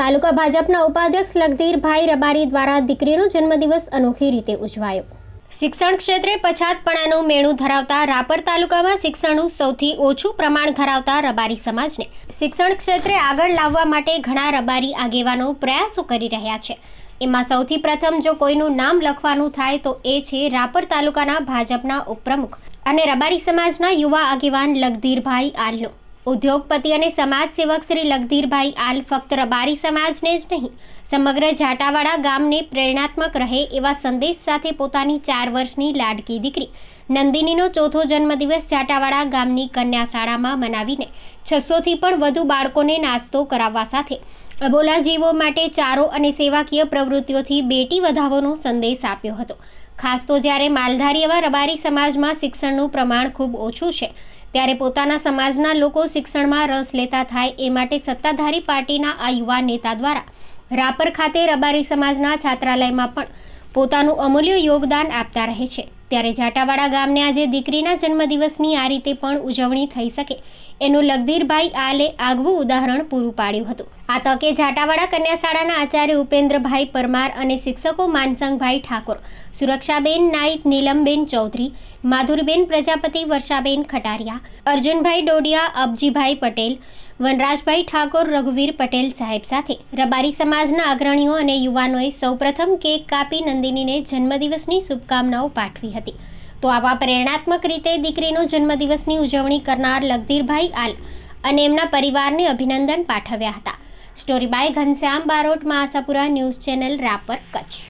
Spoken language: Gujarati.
તાલુકા ભાજપના ઉપાધ્યક્ષ લખધીરભાઈ રબારી દ્વારા દીકરીનો જન્મદિવસ અનોખી રીતે ઉજવાયો શિક્ષણ ક્ષેત્રે પછાતપણાનું મેણું ધરાવતા રાપર તાલુકામાં શિક્ષણનું સૌથી ઓછું પ્રમાણ ધરાવતા રબારી સમાજને શિક્ષણ ક્ષેત્રે આગળ લાવવા માટે ઘણા રબારી આગેવાનો પ્રયાસો કરી રહ્યા છે એમાં સૌથી પ્રથમ જો કોઈનું નામ લખવાનું થાય તો એ છે રાપર તાલુકાના ભાજપના ઉપપ્રમુખ અને રબારી સમાજના યુવા આગેવાન લગધીરભાઈ આલનું ઉદ્યોગપતિ અને સમાજ સેવક શ્રી લગધીરભાઈ આલ ફક્ત રબારી સમાજને જ નહીં સમગ્ર ઝાટાવાડા ગામને પ્રેરણાત્મક રહે એવા સંદેશ સાથે પોતાની ચાર વર્ષની લાડકી દીકરી નંદિનીનો ચોથો જન્મદિવસ ઝાટાવાડા ગામની કન્યાશાળામાં મનાવીને છસોથી પણ વધુ બાળકોને નાસ્તો કરાવવા સાથે અબોલા જીવો માટે ચારો અને સેવાકીય પ્રવૃત્તિઓથી બેટી વધાવવાનો સંદેશ આપ્યો હતો ખાસ તો જ્યારે માલધારી એવા રબારી સમાજમાં શિક્ષણનું પ્રમાણ ખૂબ ઓછું છે ત્યારે પોતાના સમાજના લોકો શિક્ષણમાં રસ લેતા થાય એ માટે સત્તાધારી પાર્ટીના આ યુવા નેતા દ્વારા રાપર ખાતે રબારી સમાજના છાત્રાલયમાં પણ પોતાનું અમૂલ્ય યોગદાન આપતા રહે છે ત્યારે જાટાવાડા ગામને આજે દીકરીના જન્મદિવસની આ રીતે પણ ઉજવણી થઈ શકે એનું લગદીરભાઈ આલે આગવું ઉદાહરણ પૂરું પાડ્યું હતું આ તકે જાટાવાડા કન્યા શાળાના આચાર્ય ઉપેન્દ્રભાઈ પરમાર અને શિક્ષકો માનસંગભાઈ ઠાકોર સુરક્ષાબેન નાઇક નીલમબેન ચૌધરી માધુરબેન પ્રજાપતિ વર્ષાબેન ખટારિયા અર્જુનભાઈ ડોડિયા અબજીભાઈ પટેલ વનરાજભાઈ ઠાકોર રઘુવીર પટેલ સાહેબ સાથે રબારી સમાજના અગ્રણીઓ અને યુવાનોએ સૌપ્રથમ કેક કાપી નંદિનીને જન્મદિવસની શુભકામનાઓ પાઠવી હતી તો આવા પ્રેરણાત્મક રીતે દીકરીનો જન્મદિવસની ઉજવણી કરનાર લગધીરભાઈ આલ અને એમના પરિવારને અભિનંદન પાઠવ્યા હતા story by Ghanshyam Barot Masapura news channel Rapar Kutch